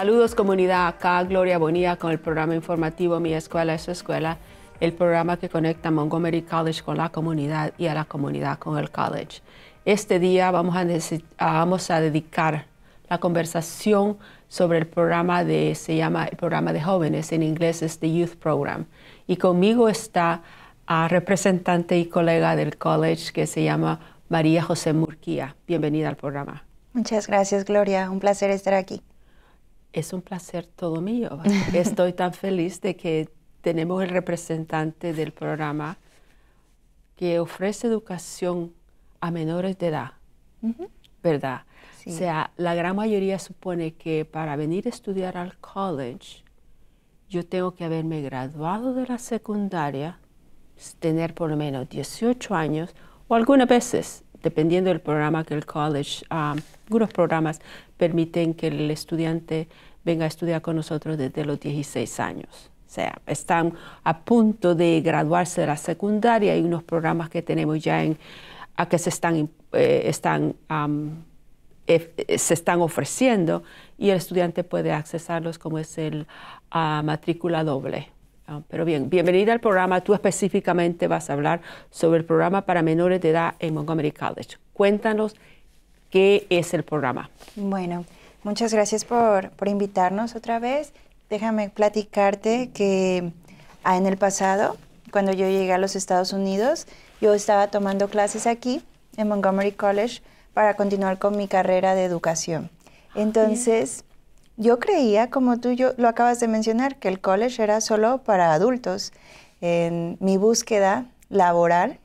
Saludos comunidad, acá Gloria Bonilla con el programa informativo Mi Escuela es su Escuela, el programa que conecta Montgomery College con la comunidad y a la comunidad con el college. Este día vamos a, ah, vamos a dedicar la conversación sobre el programa de, se llama el programa de jóvenes, en inglés es The Youth Program. Y conmigo está a representante y colega del college que se llama María José Murquía. Bienvenida al programa. Muchas gracias, Gloria. Un placer estar aquí es un placer todo mío. Estoy tan feliz de que tenemos el representante del programa que ofrece educación a menores de edad, ¿verdad? O sea, la gran mayoría supone que para venir a estudiar al college, yo tengo que haberme graduado de la secundaria, tener por lo menos 18 años, o algunas veces, dependiendo del programa que el college, ah, algunos programas permiten que el estudiante venga a estudiar con nosotros desde los 16 años. O sea, están a punto de graduarse de la secundaria y unos programas que tenemos ya en, a que se están, eh, eh, se están ofreciendo y el estudiante puede accesarlos como es el matrícula doble. Ah, pero bien, bienvenida al programa. Tú específicamente vas a hablar sobre el programa para menores de edad en Montgomery College. Cuéntanos qué es el programa. Bueno, muchas gracias por, invitarnos otra vez. Déjame platicarte que ah, en el pasado, cuando yo llegué a los Estados Unidos, yo estaba tomando clases aquí en Montgomery College para continuar con mi carrera de educación. Ah, Entonces, yo creía, como tú yo, lo acabas de mencionar, que el college era solo para adultos. En mi búsqueda laboral,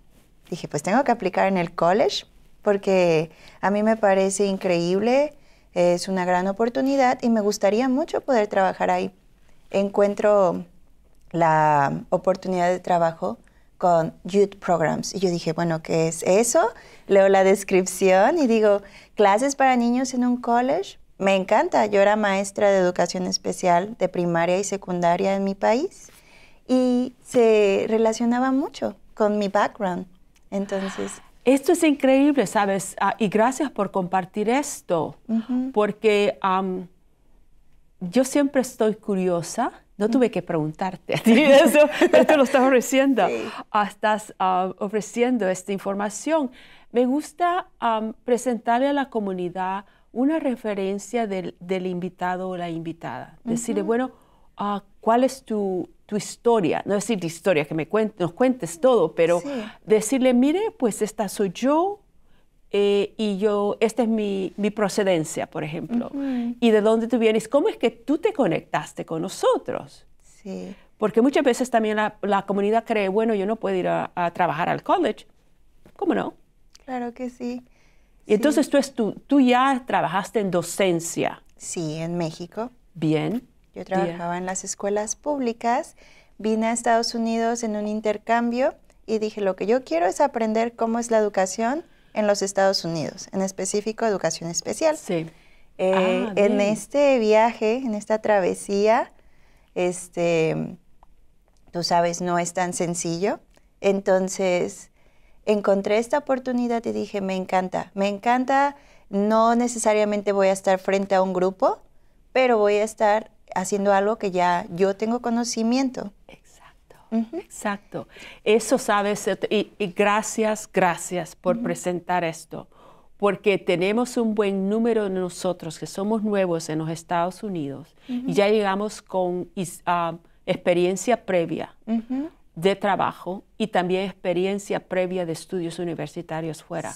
dije, pues tengo que aplicar en el college porque a mí me parece increíble, es una gran oportunidad y me gustaría mucho poder trabajar ahí. Encuentro la oportunidad de trabajo con Youth Programs. Y yo dije, bueno, ¿qué es eso? Leo la descripción y digo, clases para niños en un college. Me encanta, yo era maestra de educación especial de primaria y secundaria en mi país y se relacionaba mucho con mi background. Entonces, esto es increíble, ¿sabes? Ah, y gracias por compartir esto, porque yo siempre estoy curiosa. No tuve que preguntarte a lo ah, estás ofreciendo. Ah, estás ofreciendo esta información. Me gusta presentarle a la comunidad una referencia del, invitado o la invitada. Decirle, bueno, ¿cuál es tu tu historia, no decir tu historia, que me nos cuentes todo, pero decirle, mire, pues esta soy yo eh, y yo, esta es mi, procedencia, por ejemplo, y de dónde tú vienes, cómo es que tú te conectaste con nosotros. Sí. Porque muchas veces también la, comunidad cree, bueno, yo no puedo ir a, trabajar al college. ¿Cómo no? Claro que sí. entonces tú, tú, tú ya trabajaste en docencia. Sí, en México. Bien. Yo trabajaba en las escuelas públicas, vine a Estados Unidos en un intercambio y dije, lo que yo quiero es aprender cómo es la educación en los Estados Unidos, en específico educación especial. Sí. Eh, ah, en este viaje, en esta travesía, este, tú sabes, no es tan sencillo. Entonces, encontré esta oportunidad y dije, me encanta, me encanta, no necesariamente voy a estar frente a un grupo, pero voy a estar haciendo algo que ya yo tengo conocimiento. Exacto, exacto. Eso sabes, eh, y, gracias, gracias por presentar esto, porque tenemos un buen número de nosotros que somos nuevos en los Estados Unidos y ya llegamos con ah, experiencia previa de trabajo y también experiencia previa de estudios universitarios fuera.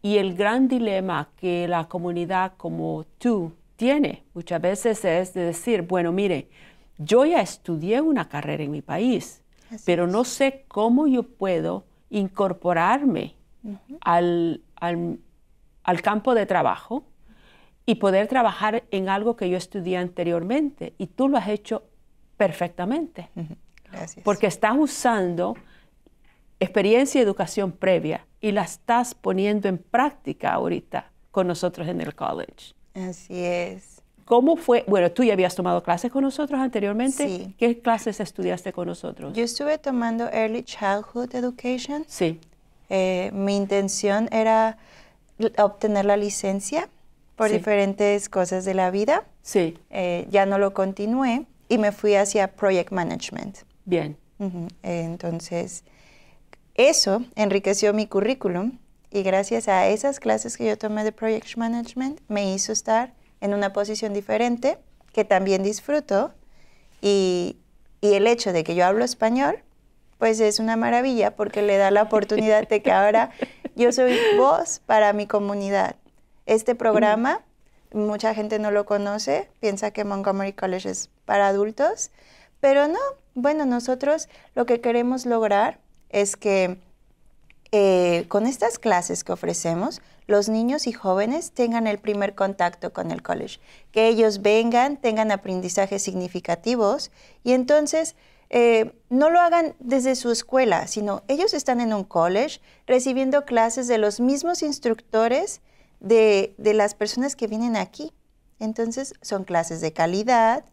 Y el gran dilema que la comunidad como tú tiene. Muchas veces es de decir, bueno, mire, yo ya estudié una carrera en mi país, pero no sé cómo yo puedo incorporarme al, campo de trabajo y poder trabajar en algo que yo estudié anteriormente. Y tú lo has hecho perfectamente. Porque estás usando experiencia y educación previa y la estás poniendo en práctica ahorita con nosotros en el college. Así es. ¿Cómo fue? Bueno, tú ya habías tomado clases con nosotros anteriormente. Sí. ¿Qué clases estudiaste con nosotros? Yo estuve tomando Early Childhood Education. Sí. Eh, mi intención era obtener la licencia por diferentes cosas de la vida. Sí. Eh, ya no lo continué y me fui hacia Project Management. Bien. entonces, eso enriqueció mi currículum y gracias a esas clases que yo tomé de Project Management me hizo estar en una posición diferente que también disfruto y, el hecho de que yo hablo español pues es una maravilla porque le da la oportunidad de que ahora yo soy voz para mi comunidad. Este programa, mucha gente no lo conoce, piensa que Montgomery College es para adultos, pero no, bueno, nosotros lo que queremos lograr es que eh, con estas clases que ofrecemos, los niños y jóvenes tengan el primer contacto con el college, que ellos vengan, tengan aprendizajes significativos y entonces eh, no lo hagan desde su escuela, sino ellos están en un college recibiendo clases de los mismos instructores de, las personas que vienen aquí. Entonces son clases de calidad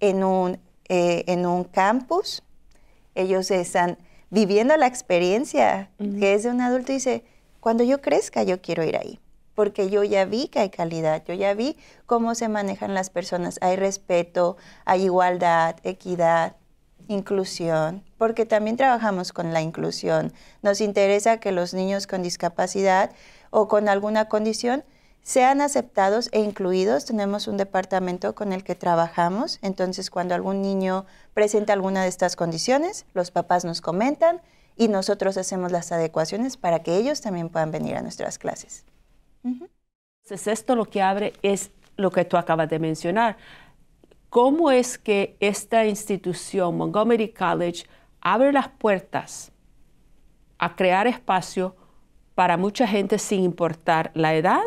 en un, eh, en un campus. Ellos están viviendo la experiencia que es de un adulto, dice, cuando yo crezca yo quiero ir ahí, porque yo ya vi que hay calidad, yo ya vi cómo se manejan las personas, hay respeto, hay igualdad, equidad, inclusión, porque también trabajamos con la inclusión. Nos interesa que los niños con discapacidad o con alguna condición sean aceptados e incluidos. Tenemos un departamento con el que trabajamos, entonces cuando algún niño presenta alguna de estas condiciones, los papás nos comentan y nosotros hacemos las adecuaciones para que ellos también puedan venir a nuestras clases. Entonces esto lo que abre es lo que tú acabas de mencionar. ¿Cómo es que esta institución, Montgomery College, abre las puertas a crear espacio para mucha gente sin importar la edad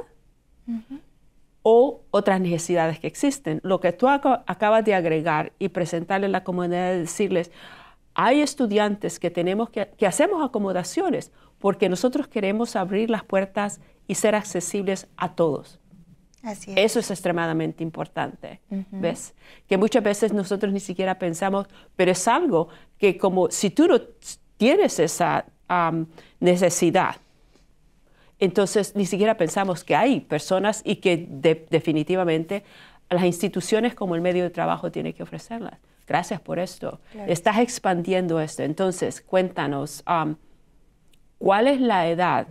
o otras necesidades que existen. Lo que tú acabas de agregar y presentarle a la comunidad, decirles, hay estudiantes que, tenemos que, hacemos acomodaciones porque nosotros queremos abrir las puertas y ser accesibles a todos. Eso es extremadamente importante, ¿ves? Que muchas veces nosotros ni siquiera pensamos, pero es algo que como si tú no tienes esa necesidad, entonces, ni siquiera pensamos que hay personas y que definitivamente las instituciones como el medio de trabajo tienen que ofrecerlas. Gracias por esto. Estás expandiendo esto. Entonces, cuéntanos, um, ¿cuál es la edad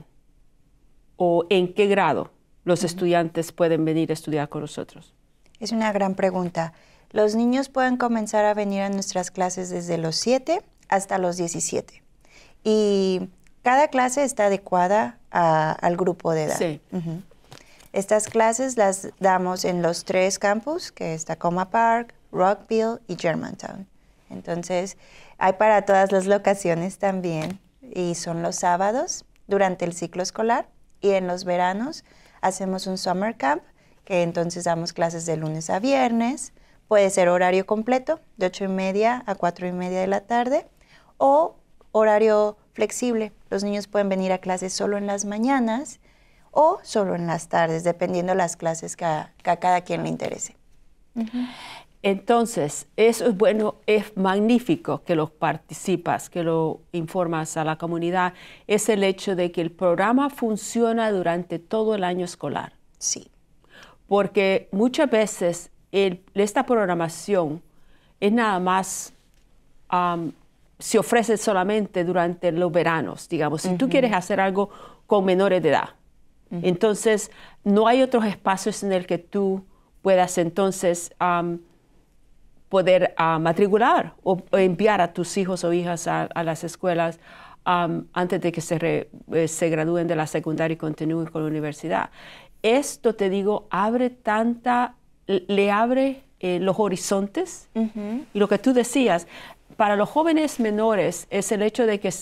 o en qué grado los estudiantes pueden venir a estudiar con nosotros? Es una gran pregunta. Los niños pueden comenzar a venir a nuestras clases desde los 7 hasta los 17. Y cada clase está adecuada al grupo de edad. Sí. Estas clases las damos en los tres campus, que es Tacoma Park, Rockville y Germantown. Entonces, hay para todas las locaciones también y son los sábados durante el ciclo escolar y en los veranos hacemos un summer camp, que entonces damos clases de lunes a viernes. Puede ser horario completo, de 8 y media a 4 y media de la tarde, o horario flexible. Los niños pueden venir a clases solo en las mañanas o solo en las tardes, dependiendo las clases que a, cada quien le interese. Entonces, eso es bueno, es magnífico que lo participas, que lo informas a la comunidad, es el hecho de que el programa funciona durante todo el año escolar. Sí. Porque muchas veces esta programación es nada más se ofrece solamente durante los veranos, digamos, si tú quieres hacer algo con menores de edad. Entonces, no hay otros espacios en el que tú puedas entonces poder ah, matricular o, enviar a tus hijos o hijas a, las escuelas antes de que se, eh, se gradúen de la secundaria y continúen con la universidad. Esto, te digo, abre tanta, le abre eh, los horizontes. Y lo que tú decías, para los jóvenes menores es el hecho de que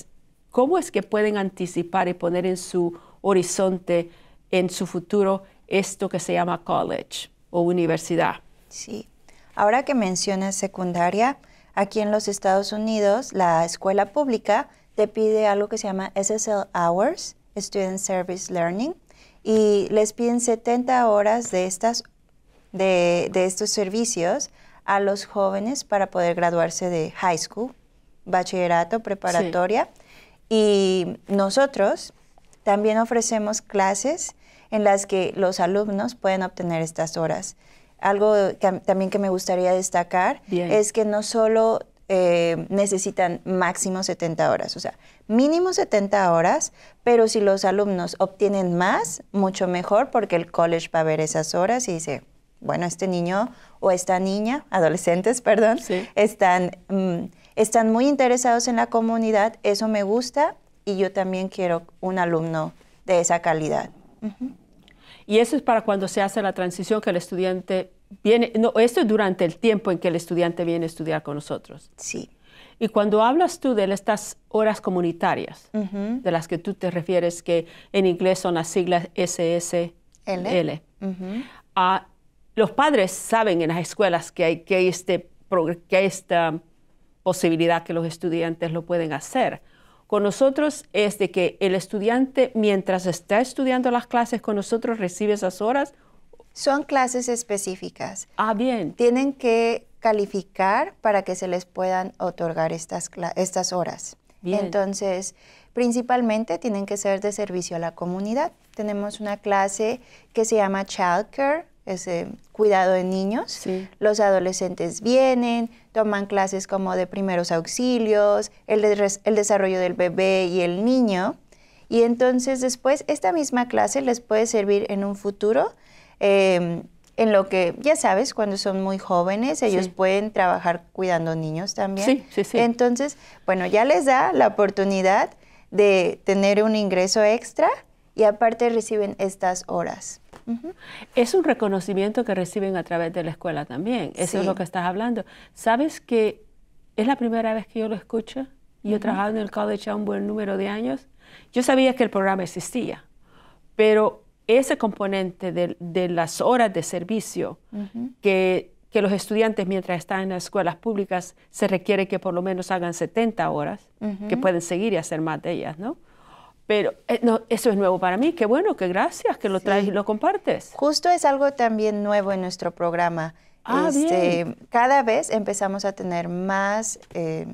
cómo es que pueden anticipar y poner en su horizonte, en su futuro, esto que se llama college o universidad. Sí. Ahora que mencionas secundaria, aquí en los Estados Unidos la escuela pública te pide algo que se llama SSL Hours, Student Service Learning, y les piden 70 horas de, estas, de, de estos servicios a los jóvenes para poder graduarse de high school, bachillerato, preparatoria. Y nosotros también ofrecemos clases en las que los alumnos pueden obtener estas horas. Algo también que me gustaría destacar es que no solo eh, necesitan máximo 70 horas, o sea, mínimo 70 horas, pero si los alumnos obtienen más, mucho mejor, porque el college va a ver esas horas y dice, bueno, este niño o esta niña, adolescentes, perdón, están, mm, están muy interesados en la comunidad, eso me gusta y yo también quiero un alumno de esa calidad. Y eso es para cuando se hace la transición que el estudiante viene, no, esto es durante el tiempo en que el estudiante viene a estudiar con nosotros. Sí. Y cuando hablas tú de estas horas comunitarias, de las que tú te refieres, que en inglés son las siglas SSL, L los padres saben en las escuelas que hay, que este esta posibilidad que los estudiantes lo pueden hacer. Con nosotros es de que el estudiante, mientras está estudiando las clases con nosotros, recibe esas horas. Son clases específicas. Ah, bien. Tienen que calificar para que se les puedan otorgar estas, estas horas. Bien. Entonces, principalmente tienen que ser de servicio a la comunidad. Tenemos una clase que se llama Child Care, ese cuidado de niños. Los adolescentes vienen, toman clases como de primeros auxilios, el, desarrollo del bebé y el niño. Y entonces después esta misma clase les puede servir en un futuro, em, en lo que ya sabes, cuando son muy jóvenes, ellos pueden trabajar cuidando niños también. Entonces, bueno, ya les da la oportunidad de tener un ingreso extra y aparte reciben estas horas. Es un reconocimiento que reciben a través de la escuela también. Eso es lo que estás hablando. ¿Sabes que es la primera vez que yo lo escucho? y he trabajado en el college ya un buen número de años. Yo sabía que el programa existía, pero ese componente de, las horas de servicio que, que, los estudiantes mientras están en las escuelas públicas se requiere que por lo menos hagan 70 horas, que pueden seguir y hacer más de ellas, ¿no? Pero eh, no, eso es nuevo para mí, qué bueno, qué gracias, que lo traes y lo compartes. Justo es algo también nuevo en nuestro programa. Ah, este, Cada vez empezamos a tener más, eh,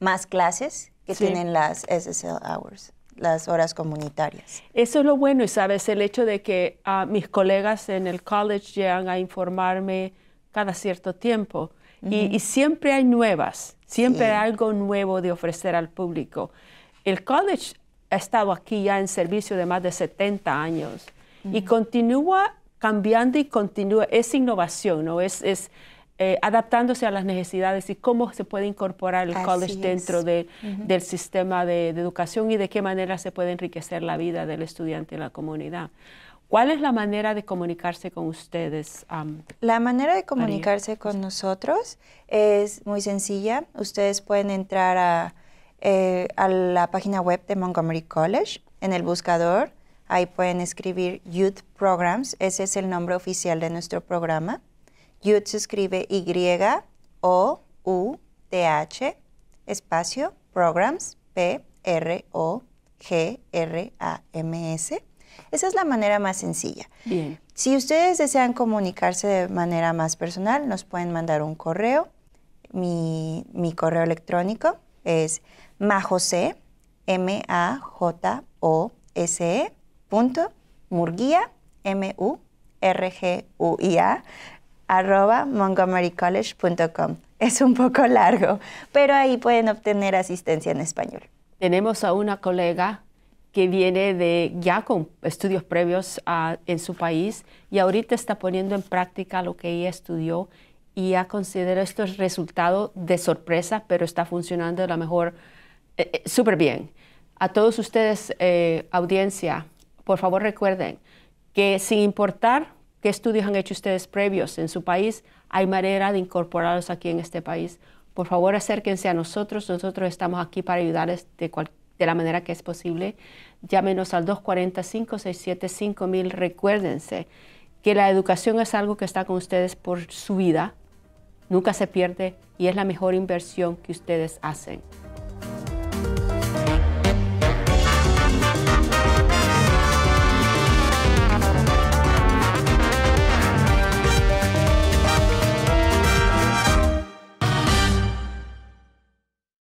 más clases que tienen las SSL Hours, las horas comunitarias. Eso es lo bueno, y sabes, el hecho de que a mis colegas en el college llegan a informarme cada cierto tiempo. y, siempre hay nuevas, siempre hay algo nuevo de ofrecer al público. El college ha estado aquí ya en servicio de más de 70 años y continúa cambiando y continúa, es innovación, ¿no? es, es eh, adaptándose a las necesidades y cómo se puede incorporar el college dentro del sistema de, educación y de qué manera se puede enriquecer la vida del estudiante en la comunidad. ¿Cuál es la manera de comunicarse con ustedes? la manera de comunicarse con nosotros es muy sencilla. Ustedes pueden entrar a eh, a la página web de Montgomery College. En el buscador, ahí pueden escribir Youth Programs, ese es el nombre oficial de nuestro programa. Youth se escribe Y-O-U-T-H, espacio, Programs, P-R-O-G-R-A-M-S. Esa es la manera más sencilla. Bien. Si ustedes desean comunicarse de manera más personal, nos pueden mandar un correo. Mi, mi correo electrónico es Majose, M-A-J-O-S-E, punto, M-U-R-G-U-I-A, arroba montgomerycollege.com. Es un poco largo, pero ahí pueden obtener asistencia en español. Tenemos a una colega que viene de ya con estudios previos en su país y ahorita está poniendo en práctica lo que ella estudió y ya considera estos resultados de sorpresa, pero está funcionando de la mejor eh, eh, súper bien. A todos ustedes, eh, audiencia, por favor recuerden que sin importar qué estudios han hecho ustedes previos en su país, hay manera de incorporarlos aquí en este país. Por favor, acérquense a nosotros. Nosotros estamos aquí para ayudarles de, la manera que es posible. Llámenos al 245-675-000. Recuérdense que la educación es algo que está con ustedes por su vida. Nunca se pierde y es la mejor inversión que ustedes hacen.